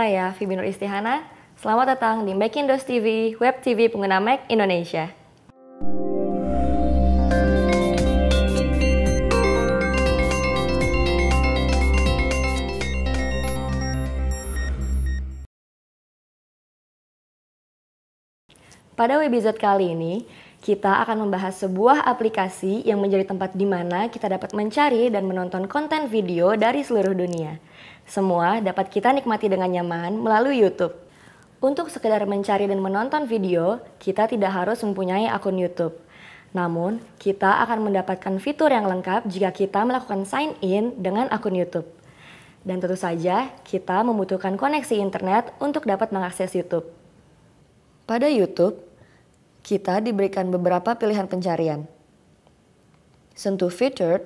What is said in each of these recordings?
Saya Fibinur Istihana, selamat datang di Mac Windows TV, web TV pengguna Mac Indonesia. Pada webisode kali ini, kita akan membahas sebuah aplikasi yang menjadi tempat di mana kita dapat mencari dan menonton konten video dari seluruh dunia. Semua dapat kita nikmati dengan nyaman melalui YouTube. Untuk sekedar mencari dan menonton video, kita tidak harus mempunyai akun YouTube. Namun, kita akan mendapatkan fitur yang lengkap jika kita melakukan sign in dengan akun YouTube. Dan tentu saja, kita membutuhkan koneksi internet untuk dapat mengakses YouTube. Pada YouTube, kita diberikan beberapa pilihan pencarian. Sentuh featured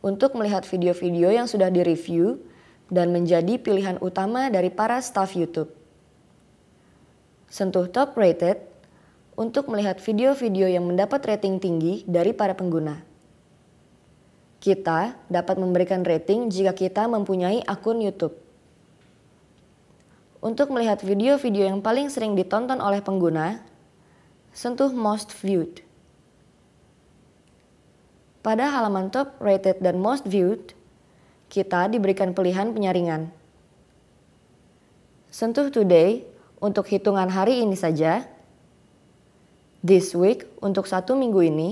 untuk melihat video-video yang sudah direview dan menjadi pilihan utama dari para staff YouTube. Sentuh top rated untuk melihat video-video yang mendapat rating tinggi dari para pengguna. Kita dapat memberikan rating jika kita mempunyai akun YouTube. Untuk melihat video-video yang paling sering ditonton oleh pengguna sentuh most viewed. Pada halaman top rated dan most viewed, kita diberikan pilihan penyaringan. Sentuh today untuk hitungan hari ini saja, this week untuk satu minggu ini,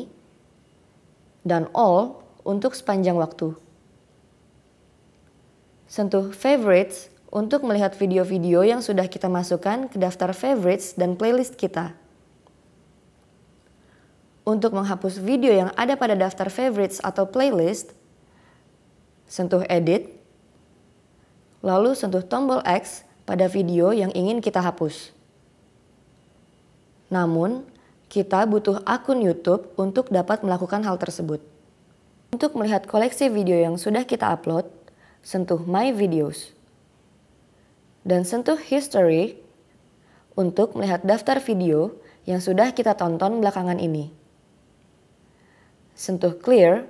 dan all untuk sepanjang waktu. Sentuh favorites untuk melihat video-video yang sudah kita masukkan ke daftar favorites dan playlist kita untuk menghapus video yang ada pada daftar favorites atau playlist, sentuh edit, lalu sentuh tombol X pada video yang ingin kita hapus. Namun, kita butuh akun YouTube untuk dapat melakukan hal tersebut. Untuk melihat koleksi video yang sudah kita upload, sentuh My Videos. Dan sentuh History untuk melihat daftar video yang sudah kita tonton belakangan ini sentuh clear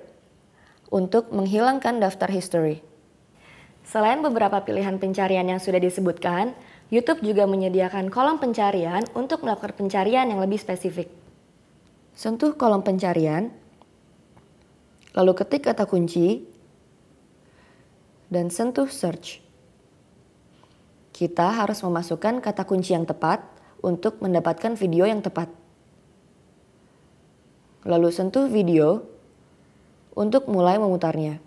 untuk menghilangkan daftar history. Selain beberapa pilihan pencarian yang sudah disebutkan, YouTube juga menyediakan kolom pencarian untuk melakukan pencarian yang lebih spesifik. Sentuh kolom pencarian, lalu ketik kata kunci, dan sentuh search. Kita harus memasukkan kata kunci yang tepat untuk mendapatkan video yang tepat lalu sentuh video untuk mulai memutarnya.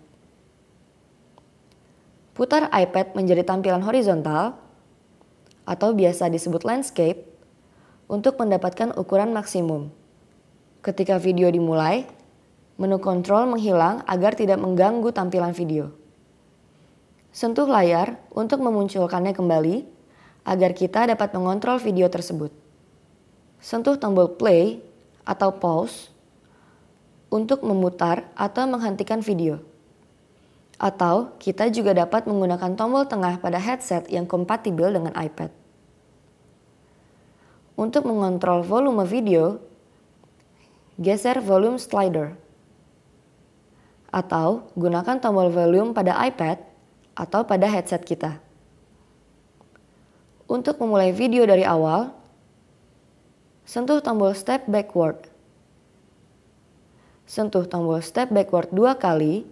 Putar iPad menjadi tampilan horizontal atau biasa disebut landscape untuk mendapatkan ukuran maksimum. Ketika video dimulai, menu kontrol menghilang agar tidak mengganggu tampilan video. Sentuh layar untuk memunculkannya kembali agar kita dapat mengontrol video tersebut. Sentuh tombol play atau pause untuk memutar atau menghentikan video. Atau kita juga dapat menggunakan tombol tengah pada headset yang kompatibel dengan iPad. Untuk mengontrol volume video, geser volume slider. Atau gunakan tombol volume pada iPad atau pada headset kita. Untuk memulai video dari awal, sentuh tombol step backward sentuh tombol step backward dua kali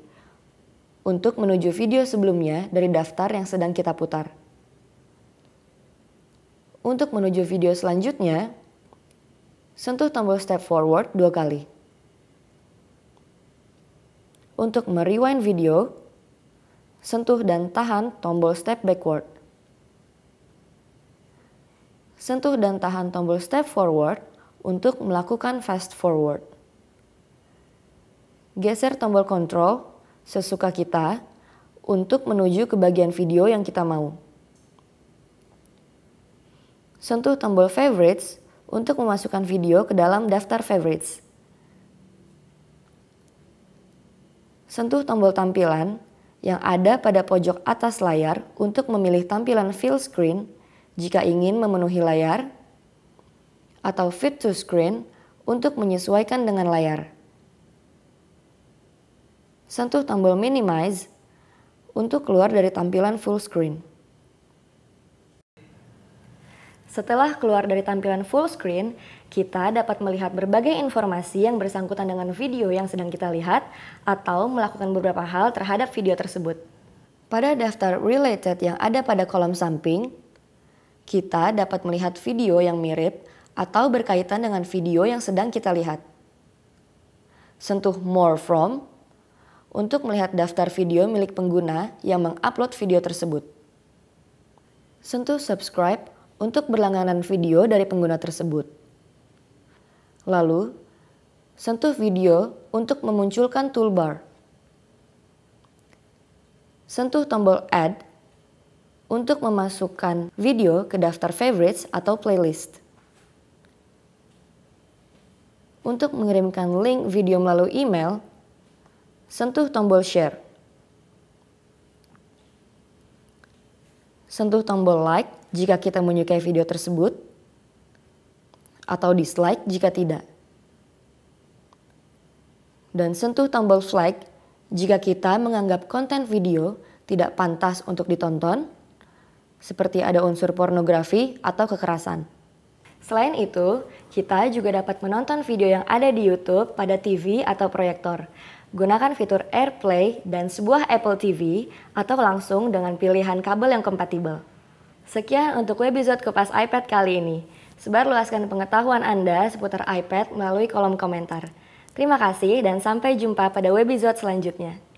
untuk menuju video sebelumnya dari daftar yang sedang kita putar. Untuk menuju video selanjutnya, sentuh tombol step forward dua kali. Untuk merewind video, sentuh dan tahan tombol step backward. Sentuh dan tahan tombol step forward untuk melakukan fast forward. Geser tombol kontrol sesuka kita untuk menuju ke bagian video yang kita mau. Sentuh tombol Favorites untuk memasukkan video ke dalam daftar Favorites. Sentuh tombol tampilan yang ada pada pojok atas layar untuk memilih tampilan fill screen jika ingin memenuhi layar atau fit to screen untuk menyesuaikan dengan layar sentuh tombol minimize untuk keluar dari tampilan full screen. Setelah keluar dari tampilan full screen, kita dapat melihat berbagai informasi yang bersangkutan dengan video yang sedang kita lihat atau melakukan beberapa hal terhadap video tersebut. Pada daftar related yang ada pada kolom samping, kita dapat melihat video yang mirip atau berkaitan dengan video yang sedang kita lihat. Sentuh more from untuk melihat daftar video milik pengguna yang mengupload video tersebut. Sentuh subscribe untuk berlangganan video dari pengguna tersebut. Lalu, sentuh video untuk memunculkan toolbar. Sentuh tombol add untuk memasukkan video ke daftar favorites atau playlist. Untuk mengirimkan link video melalui email, Sentuh tombol share. Sentuh tombol like jika kita menyukai video tersebut atau dislike jika tidak. Dan sentuh tombol flag jika kita menganggap konten video tidak pantas untuk ditonton, seperti ada unsur pornografi atau kekerasan. Selain itu, kita juga dapat menonton video yang ada di YouTube pada TV atau proyektor. Gunakan fitur AirPlay dan sebuah Apple TV atau langsung dengan pilihan kabel yang kompatibel. Sekian untuk webisode Kupas iPad kali ini. Sebar luaskan pengetahuan Anda seputar iPad melalui kolom komentar. Terima kasih dan sampai jumpa pada webisode selanjutnya.